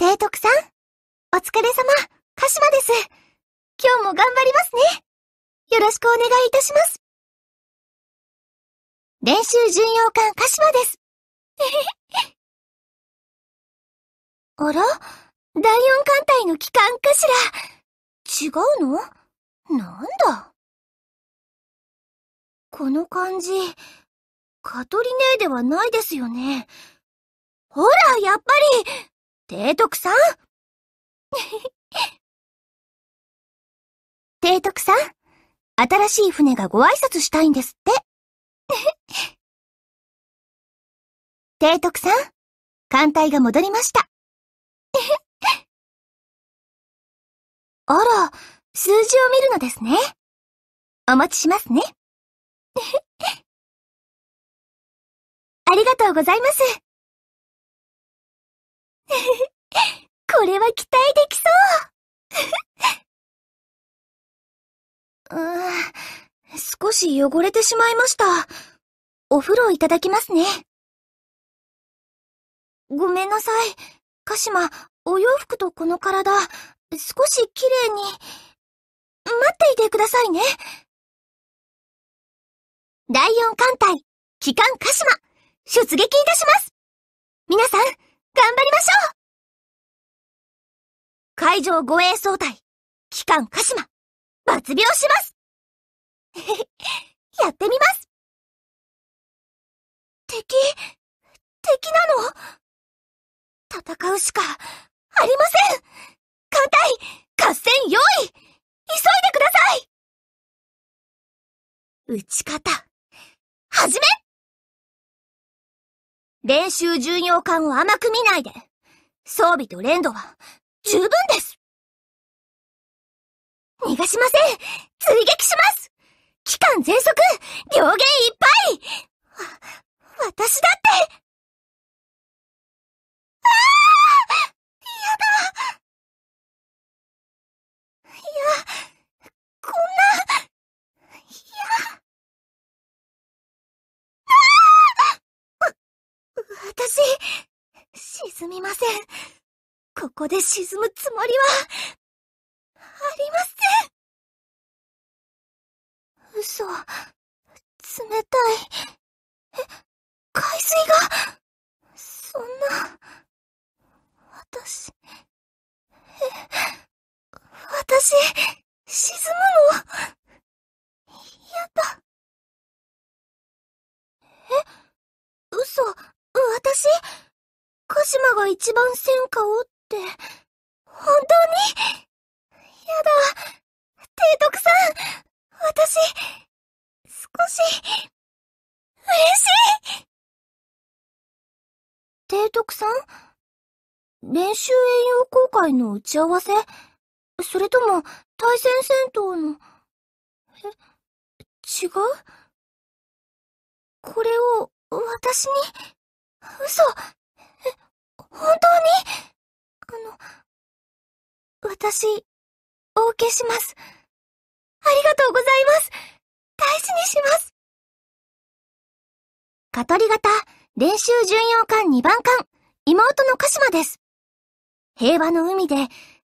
提督さんお疲れ様、鹿島です。今日も頑張りますね。よろしくお願いいたします。練習巡洋艦鹿島です。あら第四艦隊の機関かしら違うのなんだこの感じ、カトリネーではないですよね。ほら、やっぱり提督さん 提督さん、新しい船がご挨拶したいんですって。提督さん、艦隊が戻りました。あら、数字を見るのですね。お持ちしますね。ありがとうございます。は期待できそううーん、少し汚れてしまいました。お風呂いただきますね。ごめんなさい。鹿島、お洋服とこの体、少し綺麗に。待っていてくださいね。第4艦隊、機関鹿島、出撃いたします皆さん、頑張りましょう海上護衛総隊、機関鹿島、抜病します やってみます敵、敵なの戦うしかありません艦隊、合戦用意急いでください打ち方、はじめ練習巡洋艦を甘く見ないで、装備と練度は十分です逃がしません追撃します期間全速両言いっぱいわ、私だってああやだいや、こんな、いや。ああわ、私、沈みません。ここで沈むつもりは、ありません。嘘、冷たい。え、海水が、そんな、私、え、私、沈むのやだ。え、嘘、私、鹿島が一番戦果を、本当にやだ、提督さん、私、少し、嬉しい提督さん練習栄養公開の打ち合わせそれとも、対戦戦闘の、え、違うこれを、私に、嘘、え、本当にの、私、お受けします。ありがとうございます大事にしますカトリ型、練習巡洋艦2番艦、妹の鹿島です。平和の海で、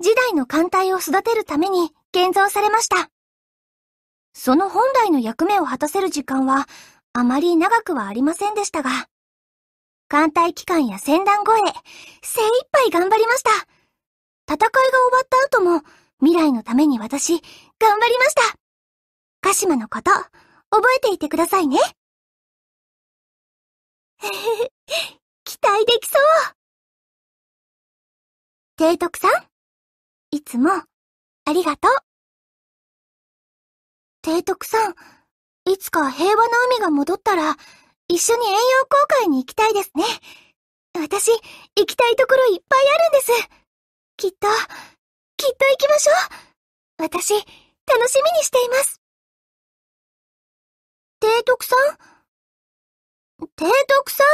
時代の艦隊を育てるために建造されました。その本来の役目を果たせる時間は、あまり長くはありませんでしたが、艦隊機関や戦団護衛、精一杯頑張りました。戦いが終わった後も、未来のために私、頑張りました。鹿島のこと、覚えていてくださいね。期待できそう。提督さん、いつも、ありがとう。提督さん、いつか平和な海が戻ったら、一緒に栄養公開に行きたいですね。私、行きたいところいっぱいあるんです。きっと、きっと行きましょう。私、楽しみにしています。提督さん提督さ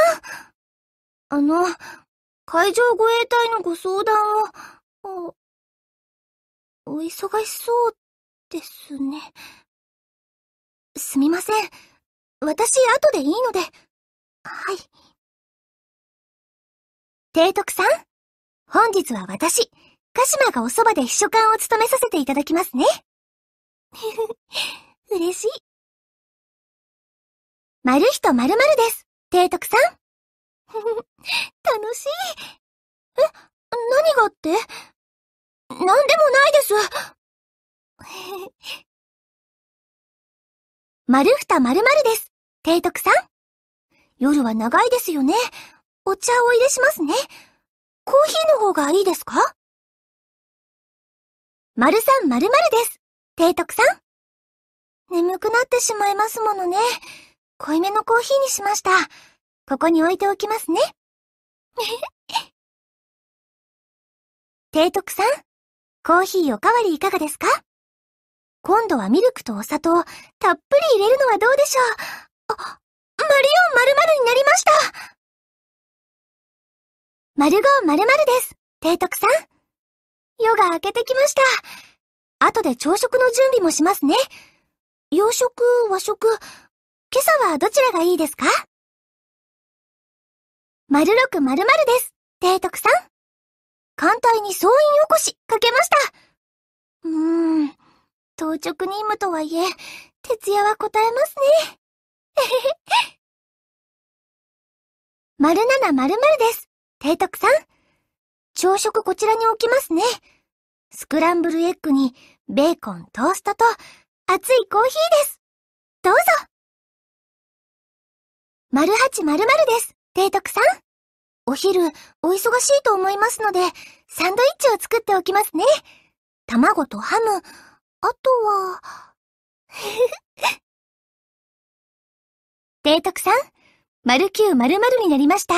んあの、海上護衛隊のご相談を、お、お忙しそうですね。すみません。私後でいいので。はい。提督さん本日は私、鹿島がおそばで秘書官を務めさせていただきますね。嬉しい。まるひとまるまるです、提督さん。楽しい。え、何がってなんでもないです。丸二丸丸です。提督さん。夜は長いですよね。お茶を入れしますね。コーヒーの方がいいですか丸三丸々です。提督さん。眠くなってしまいますものね。濃いめのコーヒーにしました。ここに置いておきますね。提督さん、コーヒーおかわりいかがですか今度はミルクとお砂糖、たっぷり入れるのはどうでしょう。あ、マリオ〇〇になりました丸号〇〇です、提督さん。夜が明けてきました。後で朝食の準備もしますね。洋食、和食、今朝はどちらがいいですか丸6〇〇です、提督さん。艦隊に総員起こしかけました。うーん。当直任務とはいえ、徹夜は答えますね。えへへ。丸七丸〇です。提督さん。朝食こちらに置きますね。スクランブルエッグに、ベーコン、トーストと、熱いコーヒーです。どうぞ。丸八丸〇です。提督さん。お昼、お忙しいと思いますので、サンドイッチを作っておきますね。卵とハム、あとは、提督さん、丸九丸々になりました。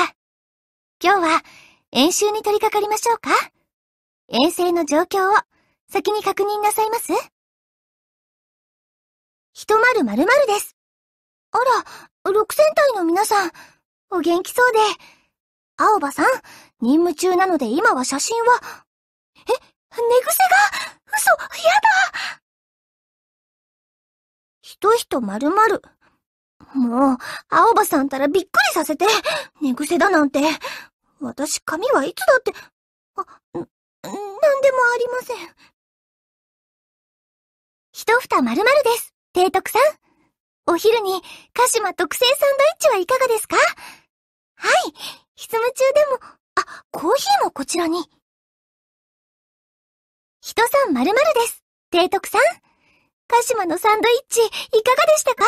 今日は演習に取り掛かりましょうか衛星の状況を先に確認なさいます一丸丸々です。あら、六戦隊の皆さん、お元気そうで。青葉さん、任務中なので今は写真は、え、寝癖が、嘘、やだひとひとまるまる。もう、青葉さんたらびっくりさせて、寝癖だなんて。私髪はいつだって、あ、なんでもありません。ひとふたまるまるです、提督さん。お昼に、鹿島特製サンドイッチはいかがですかはい、質務中でも、あ、コーヒーもこちらに。人さんまるです。提督さん。鹿島のサンドイッチ、いかがでしたか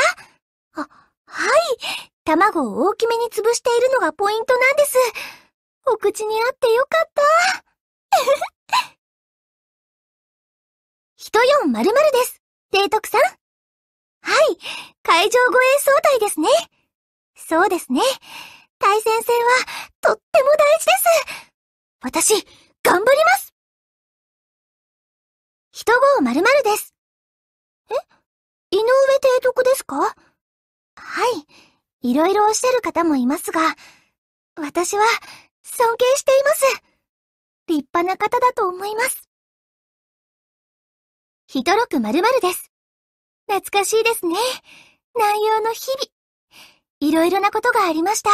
あ、はい。卵を大きめに潰しているのがポイントなんです。お口に合ってよかった。人4まるです。提督さん。はい。会場護衛総隊ですね。そうですね。対戦戦は、とっても大事です。私、頑張ります人号〇〇です。え井上提督ですかはい。いろいろおっしゃる方もいますが、私は尊敬しています。立派な方だと思います。人トロ〇〇です。懐かしいですね。内容の日々。いろいろなことがありました。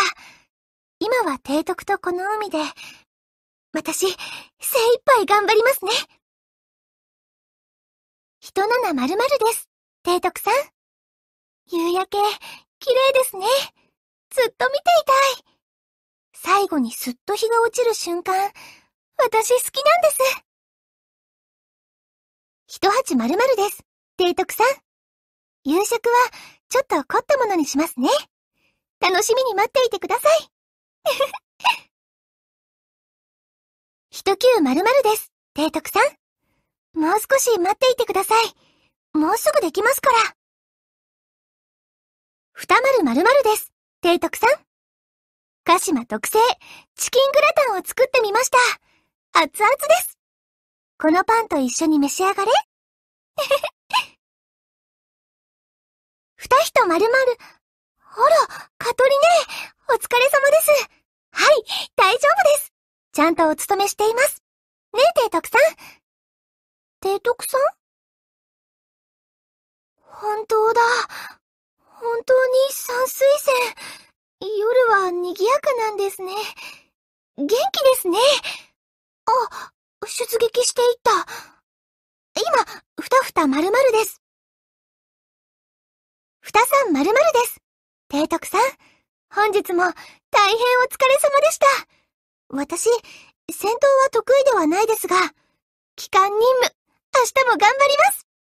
今は提督とこの海で、私、精一杯頑張りますね。一七〇〇です。提督さん。夕焼け、綺麗ですね。ずっと見ていたい。最後にすっと日が落ちる瞬間、私好きなんです。一八〇〇です。提督さん。夕食は、ちょっと凝ったものにしますね。楽しみに待っていてください。一 九〇〇です。提督さん。もう少し待っていてください。もうすぐできますから。二丸丸です。提督さん。鹿島特製、チキングラタンを作ってみました。熱々です。このパンと一緒に召し上がれ。二人まるまる。あら、カトリネ、お疲れ様です。はい、大丈夫です。ちゃんとお勤めしています。ねえ、提督さん。提督さん本当だ。本当に山水泉。夜は賑やかなんですね。元気ですね。あ、出撃していった。今、ふたふたまるまるです。ふたさんまるまるです。提督さん、本日も大変お疲れ様でした。私、戦闘は得意ではないですが、機関任務、明日も頑張ります